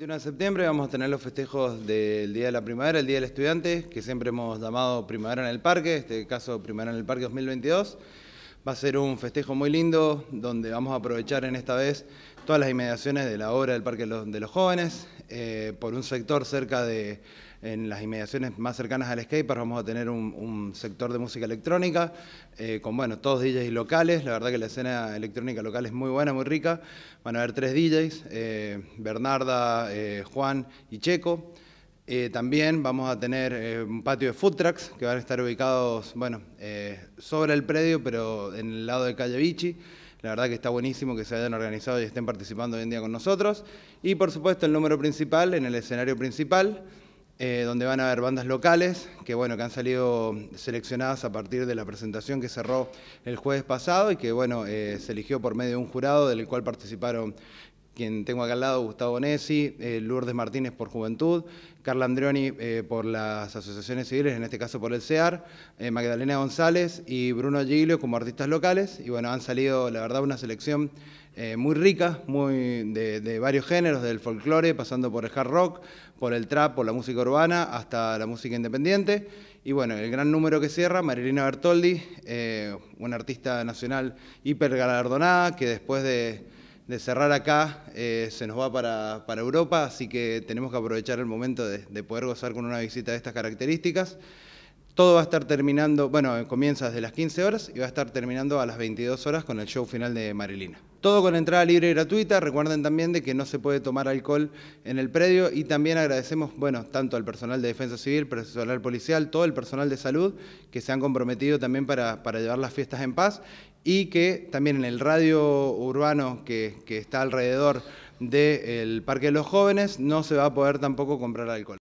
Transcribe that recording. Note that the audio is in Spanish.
21 de septiembre vamos a tener los festejos del Día de la Primavera, el Día del Estudiante, que siempre hemos llamado Primavera en el Parque, este caso Primavera en el Parque 2022. Va a ser un festejo muy lindo donde vamos a aprovechar en esta vez todas las inmediaciones de la obra del Parque de los Jóvenes. Eh, por un sector cerca de, en las inmediaciones más cercanas al skatepark vamos a tener un, sector de música electrónica eh, con, bueno, todos DJs locales. La verdad que la escena electrónica local es muy buena, muy rica. Van a haber tres DJs, eh, Bernarda, Juan y Checo. Eh, también vamos a tener eh, un patio de food trucks que van a estar ubicados, bueno, eh, sobre el predio, pero en el lado de Calle Vichy. La verdad que está buenísimo que se hayan organizado y estén participando hoy en día con nosotros. Y por supuesto el número principal, en el escenario principal, donde van a haber bandas locales que, bueno, que han salido seleccionadas a partir de la presentación que cerró el jueves pasado y que bueno, se eligió por medio de un jurado del cual participaron quien tengo acá al lado, Gustavo Nessi, eh, Lourdes Martínez por Juventud, Carla Andrioni eh, por las asociaciones civiles, en este caso por el CEAR, eh, Magdalena González y Bruno Giglio como artistas locales. Y bueno, han salido, la verdad, una selección muy rica, muy de, de, varios géneros, del folclore, pasando por el hard rock, por el trap, por la música urbana, hasta la música independiente. Y bueno, el gran número que cierra, Marilina Bertoldi, una artista nacional hiper galardonada que después de de cerrar acá, eh, se nos va para, Europa, así que tenemos que aprovechar el momento de, poder gozar con una visita de estas características. Todo va a estar terminando, bueno, comienza desde las 15 horas y va a estar terminando a las 22 horas con el show final de Marilina. Todo con entrada libre y gratuita. Recuerden también de que no se puede tomar alcohol en el predio y también agradecemos, bueno, tanto al personal de Defensa Civil, personal policial, todo el personal de salud que se han comprometido también para, para llevar las fiestas en paz y que también en el radio urbano que, está alrededor del Parque de los Jóvenes no se va a poder tampoco comprar alcohol.